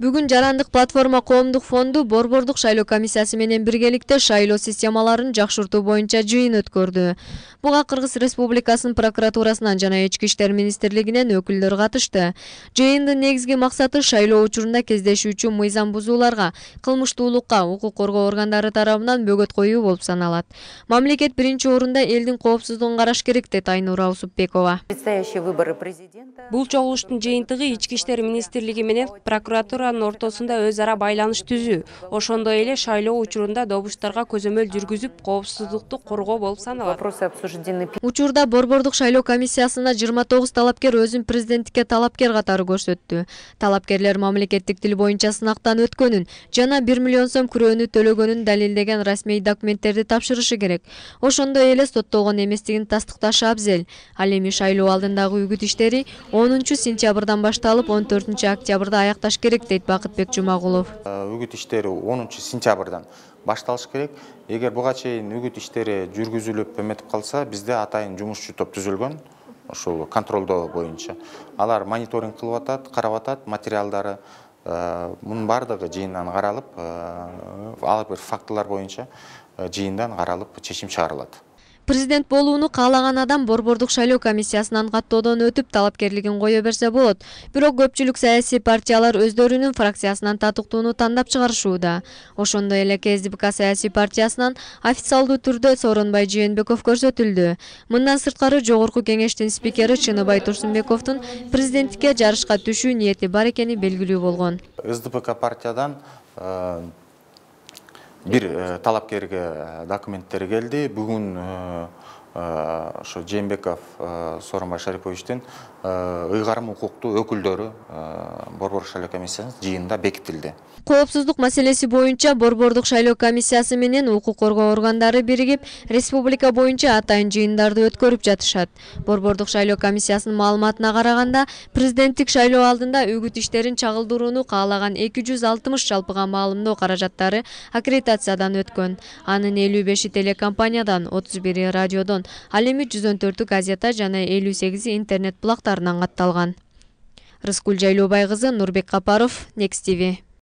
бүгүн жарандык платформа коомдук фонду борбордук шайлоо комиссиясы менен биргеликте шайлоо системаларын жакшыртуу боюнча жыйын өткөрдү буга кыргыз республикасынын прокуратурасынан жана ички иштер министрлигинен өкүлдөр катышты жыйындын негизги максаты шайлоо учурунда кездешүүчү мыйзам бузууларга кылмыштуулукка укук коргоо органдары тарабынан бөгөт коюу болуп саналат мамлекет биринчи орунда элдин коопсуздугун караш керек дейт айнура усупбекова предстоящие выборы президента бул чогулуштун жыйынтыгы ички иштер министрлиги менен менен прокуратуранын ортосунда өз ара байланыш түзүү ошондой эле шайлоо учурунда добуштарга көзөмөл жүргүзүп коопсуздукту коргоо болуп саналат вопросы обсуждены учурда борбордук шайлоо комиссиясына жыйырма тогуз талапкер өзүн президенттикке талапкер катары көрсөттү талапкерлер мамлекеттик тил боюнча сынактан өткөнүн жана бир миллион сом күрөөнү төлөгөнүн далилдеген расмий документтерди тапшырышы керек ошондой эле соттолгон эместигин тастыкташы абзел ал эми шайлоо алдындагы үгүт иштери онунчу сентябрдан башталып он төртүнчү октябрь сентябрда аяқташ керек дейт бакытбек жумагулов ә, Үгіт иштери онунчу сентябрдан башталыш керек Егер буга чейин үгүт иштери жүргүзүлүп эметип калса бизде атайын жумушчу топ түзүлгөн ушул контролдоо боюнча алар мониторинг кылып атат карап атат материалдары ә, мунун баардыгы жыйындан каралып ә, ар бир фактылар боюнча жыйындан каралып чечим чыгарылат президент болууну каалаган адам борбордук шайлоо комиссиясынан каттоодон өтүп талапкерлигин кое берсе болот бирок көпчүлүк саясий партиялар өздөрүнүн фракциясынан татыктууну тандап чыгарышууда ошондой эле ксдпк саясий партиясынан официалдуу түрдө сооронбай жээнбеков көрсөтүлдү мындан сырткары жогорку кеңештин спикери чыныбай турсунбековдун президенттикке жарышка түшүү ниети бар экени белгилүү болгон сдпк партиядан э, бир талапкерге документтер келді. Бүгін Э, ошо жээнбеков э, сооронбай шариповичтин э, ыйгарым укуктуу өкүлдөрү борбор шайлоо комиссиясынын жыйынында бекитилди коопсуздук маселеси боюнча борбордук шайлоо комиссиясы менен укук коргоо органдары биригип республика боюнча атайын жыйындарды өткөрүп жатышат борбордук шайлоо комиссиясынын маалыматына караганда президенттик шайлоо алдында үгүт иштерин чагылдырууну каалаган эки жүз алтымыш жалпыга маалымдоо каражаттары аккредитациядан өткөн анын элүү беши телекомпаниядан отуз бири радиодон ал эми 114 газета жана 58 интернет плақтарынан катталган рыскүл жайлообай кызы нурбек капаров next tv